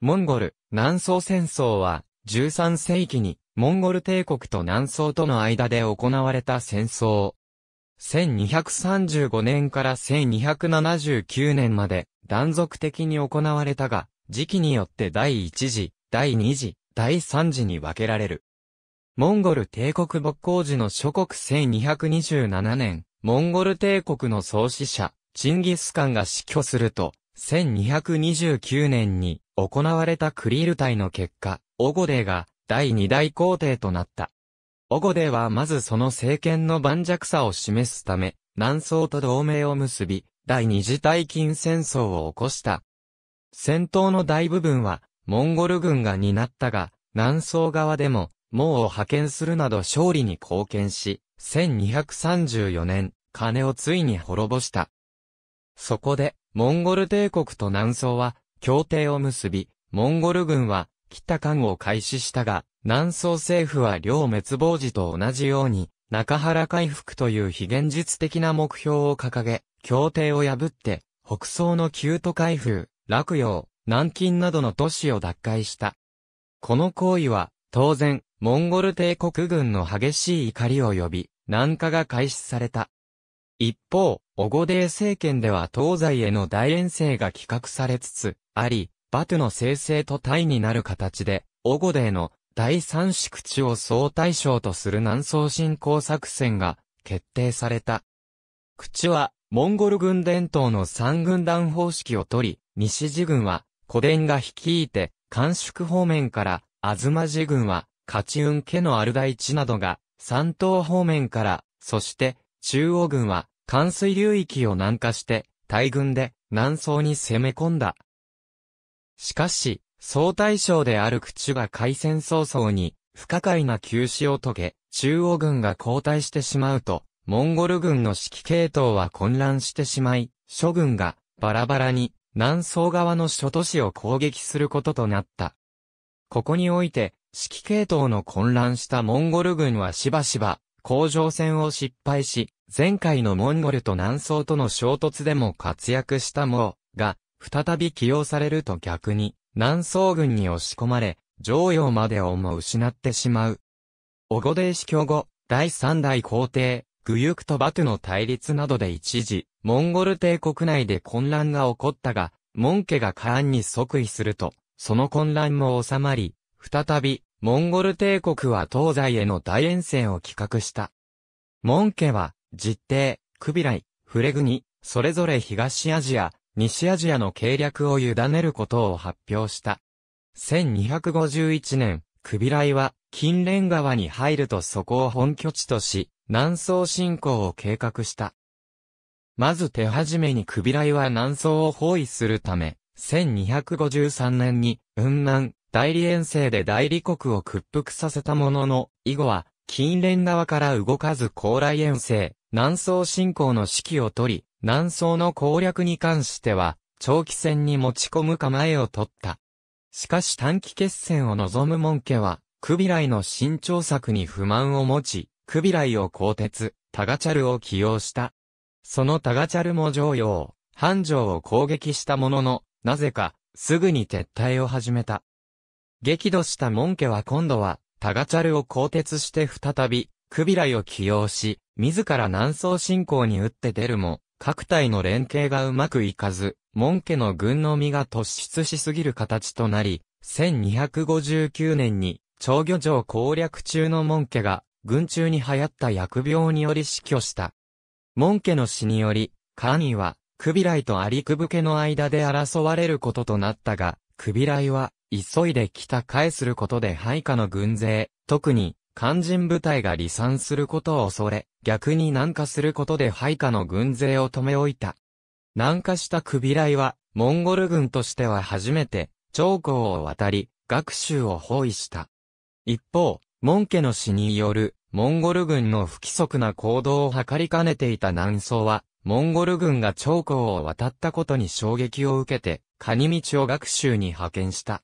モンゴル、南宋戦争は、13世紀に、モンゴル帝国と南宋との間で行われた戦争。1235年から1279年まで、断続的に行われたが、時期によって第1次、第2次、第3次に分けられる。モンゴル帝国勃興時の諸国1227年、モンゴル帝国の創始者、チンギスカンが死去すると、1229年に行われたクリール隊の結果、オゴデが第二代皇帝となった。オゴデはまずその政権の盤石さを示すため、南宋と同盟を結び、第二次大金戦争を起こした。戦闘の大部分は、モンゴル軍が担ったが、南宋側でも、孟を派遣するなど勝利に貢献し、1234年、金をついに滅ぼした。そこで、モンゴル帝国と南宋は協定を結び、モンゴル軍は北関を開始したが、南宋政府は両滅亡時と同じように、中原回復という非現実的な目標を掲げ、協定を破って、北宋の旧都開封、洛陽、南京などの都市を奪回した。この行為は、当然、モンゴル帝国軍の激しい怒りを呼び、南下が開始された。一方、オゴデー政権では東西への大遠征が企画されつつあり、バトゥの生成と対になる形で、オゴデーの第三宿地を総対象とする南宋侵攻作戦が決定された。口は、モンゴル軍伝統の三軍団方式を取り、西地軍は、古伝が率いて、関宿方面から、東地軍は、勝ち運家のアルダイチなどが、山東方面から、そして、中央軍は、冠水流域を南下して、大軍で南宋に攻め込んだ。しかし、総大将である口が海戦早々に、不可解な休止を遂げ、中央軍が後退してしまうと、モンゴル軍の指揮系統は混乱してしまい、諸軍がバラバラに南宋側の諸都市を攻撃することとなった。ここにおいて、指揮系統の混乱したモンゴル軍はしばしば甲状腺を失敗し、前回のモンゴルと南宋との衝突でも活躍した毛が、再び起用されると逆に、南宋軍に押し込まれ、常用までをも失ってしまう。おごで死去後、第三代皇帝、グユクとバトゥの対立などで一時、モンゴル帝国内で混乱が起こったが、モン家がカーンに即位すると、その混乱も収まり、再び、モンゴル帝国は東西への大沿線を企画した。モン家は、実帝、クビライ、フレグに、それぞれ東アジア、西アジアの計略を委ねることを発表した。1251年、クビライは、金蓮川に入るとそこを本拠地とし、南宋侵攻を計画した。まず手始めにクビライは南宋を包囲するため、1253年に、雲南、代理遠征で代理国を屈服させたものの、以後は、近連側から動かず高麗遠征、南宋侵攻の指揮を取り、南宋の攻略に関しては、長期戦に持ち込む構えを取った。しかし短期決戦を望む門家は、クビライの新調策に不満を持ち、クビライを更迭、タガチャルを起用した。そのタガチャルも常用、繁盛を攻撃したものの、なぜか、すぐに撤退を始めた。激怒したモン家は今度は、タガチャルを更迭して再び、クビライを起用し、自ら南宋侵攻に打って出るも、各隊の連携がうまくいかず、モン家の軍の身が突出しすぎる形となり、1259年に、長魚城攻略中のモン家が、軍中に流行った薬病により死去した。モン家の死により、官位は、クビライとアリクブ家の間で争われることとなったが、クビライは、急いで北返することで配下の軍勢、特に、肝心部隊が離散することを恐れ、逆に南下することで配下の軍勢を止め置いた。南下したクビライは、モンゴル軍としては初めて、長江を渡り、学習を包囲した。一方、門家の死による、モンゴル軍の不規則な行動を図りかねていた南宋は、モンゴル軍が長江を渡ったことに衝撃を受けて、カニ道を学習に派遣した。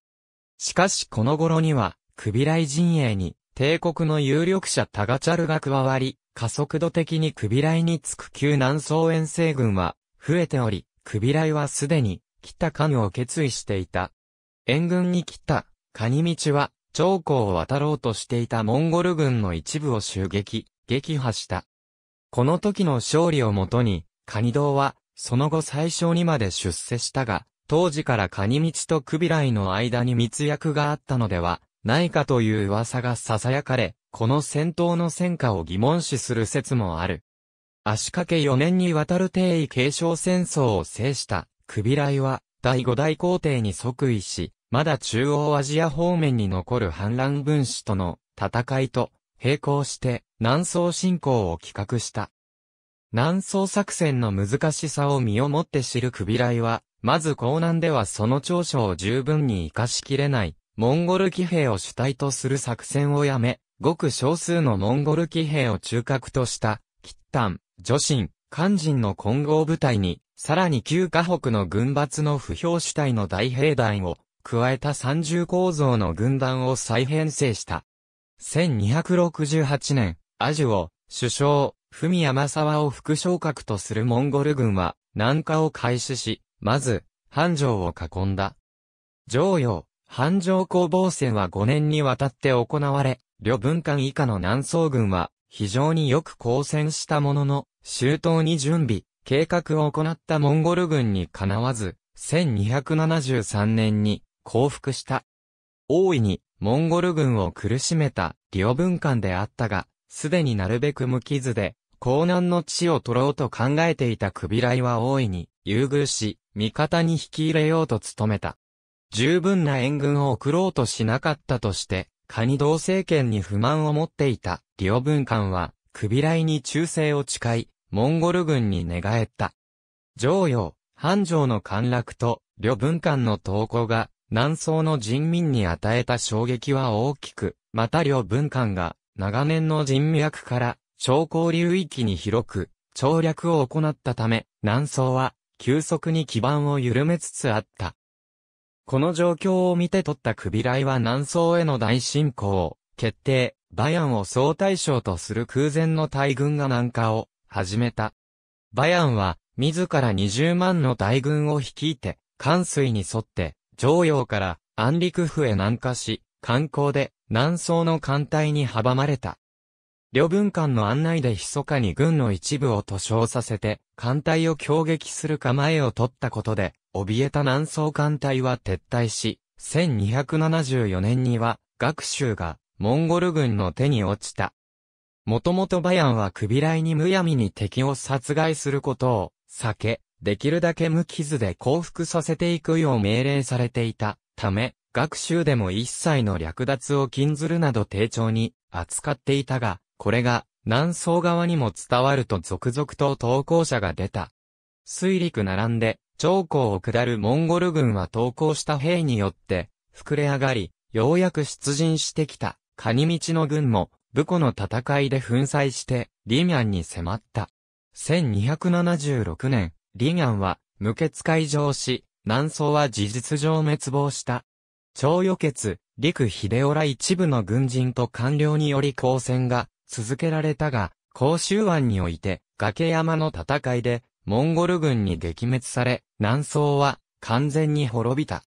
しかしこの頃には、クビライ陣営に、帝国の有力者タガチャルが加わり、加速度的にクビライにつく旧南宋遠征軍は、増えており、クビライはすでに、北ヌを決意していた。援軍に来た、カニ道は、長江を渡ろうとしていたモンゴル軍の一部を襲撃、撃破した。この時の勝利をもとに、カニ道は、その後最小にまで出世したが、当時からカニ道とクビライの間に密約があったのでは、ないかという噂が囁かれ、この戦闘の戦果を疑問視する説もある。足掛け4年にわたる帝位継承戦争を制した、クビライは、第五代皇帝に即位し、まだ中央アジア方面に残る反乱分子との戦いと並行して南宋侵攻を企画した。南宋作戦の難しさを身をもって知るクビライはまず江南ではその長所を十分に活かしきれない、モンゴル騎兵を主体とする作戦をやめ、ごく少数のモンゴル騎兵を中核とした、吉丹、女神、肝心の混合部隊に、さらに旧河北の軍閥の不評主体の大兵団を、加えた三重構造の軍団を再編成した。1268年、アジュを、首相、文山沢を副将格とするモンゴル軍は、南下を開始し、まず、繁盛を囲んだ。常用、繁盛攻防戦は5年にわたって行われ、旅文館以下の南宋軍は、非常によく交戦したものの、周到に準備、計画を行ったモンゴル軍にかなわず、1273年に降伏した。大いに、モンゴル軍を苦しめた、両文館であったが、すでになるべく無傷で、江南の地を取ろうと考えていたクビライは大いに優遇し、味方に引き入れようと努めた。十分な援軍を送ろうとしなかったとして、カニ同政権に不満を持っていた、リオ文官は、クビライに忠誠を誓い、モンゴル軍に寝返った。常陽、繁盛の陥落と、オ文官の投稿が、南宋の人民に与えた衝撃は大きく、またオ文官が、長年の人脈から、超高流域に広く、調略を行ったため、南宋は、急速に基盤を緩めつつあった。この状況を見て取ったクビライは南宋への大進攻、決定、バヤンを総大将とする空前の大軍が南下を始めた。バヤンは、自ら20万の大軍を率いて、関水に沿って、上陽から安陸府へ南下し、観光で南宋の艦隊に阻まれた。両軍艦の案内で密かに軍の一部を塗傷させて、艦隊を攻撃する構えを取ったことで、怯えた南宋艦隊は撤退し、1274年には、学習が、モンゴル軍の手に落ちた。もともとバヤンは首来にむやみに敵を殺害することを、避け、できるだけ無傷で降伏させていくよう命令されていたため、学習でも一切の略奪を禁ずるなど丁重に扱っていたが、これが南宋側にも伝わると続々と投降者が出た。水陸並んで、長江を下るモンゴル軍は投降した兵によって、膨れ上がり、ようやく出陣してきた、カニ道の軍も、武庫の戦いで粉砕して、リニャンに迫った。1276年、リニャンは、無血解上し、南宋は事実上滅亡した。長与血、陸秀夫ら一部の軍人と官僚により交戦が続けられたが、甲州湾において、崖山の戦いで、モンゴル軍に撃滅され、南宋は完全に滅びた。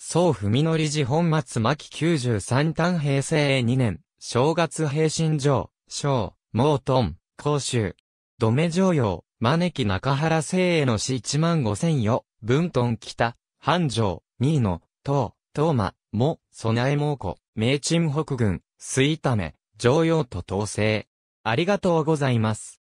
宋文則寺本末巻93単平成2年、正月平身上、小、毛頓、甲州、土目上用、招き中原聖への死1万5千よ、文頓北、繁城、二位の、東、東馬、も、備え猛虎、名鎮北軍、水溜め、常用と統制。ありがとうございます。